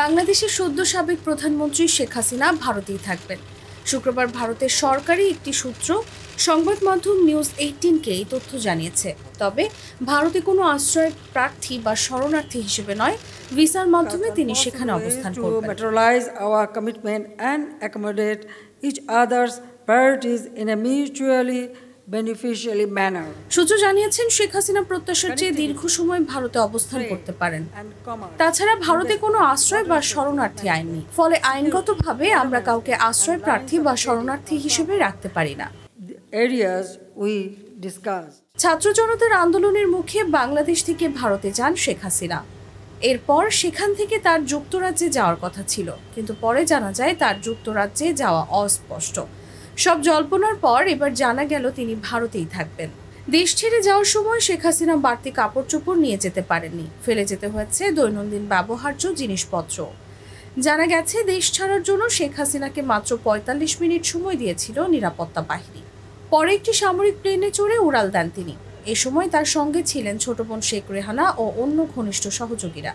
বাংলাদেশের সদ্য সাবেক প্রধানমন্ত্রী শেখ হাসিনা ভারতেই থাকবেন শুক্রবার ভারতের সরকারি একটি সূত্র সংবাদ মাধ্যম নিউজ এইটিনকে এই তথ্য জানিয়েছে তবে ভারতে কোনো আশ্রয় প্রার্থী বা শরণার্থী হিসেবে নয় ভিসার মাধ্যমে তিনি সেখানে অবস্থান করবেন our commitment and accommodate each mutually beneficially manner. সূচু জানিয়েছেন শেখ হাসিনা প্রত্যাশার চেয়ে দীর্ঘ সময় ভারতে অবস্থান করতে পারেন তাছাড়া ভারতে কোনো আশ্রয় বা শরণার্থী আইন নেই ফলে আইনগতভাবে আমরা কাউকে আশ্রয় প্রার্থী বা শরণার্থী হিসেবে রাখতে পারি না areas we discussed. ছাত্র জনতার আন্দোলনের মুখে বাংলাদেশ থেকে ভারতে যান শেখ হাসিনা এরপর সেখান থেকে তার যুক্তরাজ্যে যাওয়ার কথা ছিল কিন্তু পরে জানা যায় তার যুক্তরাজ্যে যাওয়া অস্পষ্ট সব জল্পনার পর এবার জানা গেল তিনি ভারতেই থাকবেন দেশ ছেড়ে যাওয়ার সময় শেখ হাসিনা বাড়তি কাপড় চোপড় নিয়ে যেতে পারেননি ফেলে যেতে হয়েছে দৈনন্দিন ব্যবহার্য জিনিসপত্র জানা গেছে দেশ ছাড়ার জন্য শেখ হাসিনাকে মাত্র পঁয়তাল্লিশ মিনিট সময় দিয়েছিল নিরাপত্তা বাহিনী পরে একটি সামরিক প্লেনে চড়ে উড়াল দেন তিনি এ সময় তার সঙ্গে ছিলেন ছোট বোন শেখ রেহানা ও অন্য ঘনিষ্ঠ সহযোগীরা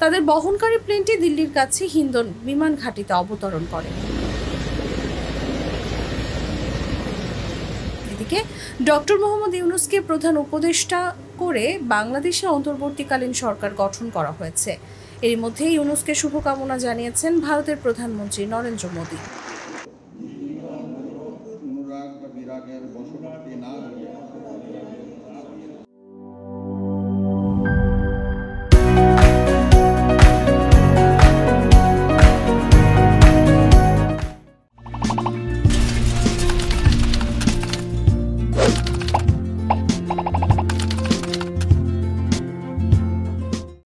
তাদের বহনকারী প্লেনটি দিল্লির কাছে হিন্দন বিমান ঘাঁটিতে অবতরণ করে থেকে ডক্টর মোহাম্মদ ইউনুসকে প্রধান উপদেষ্টা করে বাংলাদেশে অন্তর্বর্তীকালীন সরকার গঠন করা হয়েছে এর মধ্যে ইউনুসকে শুভকামনা জানিয়েছেন ভারতের প্রধানমন্ত্রী নরেন্দ্র মোদী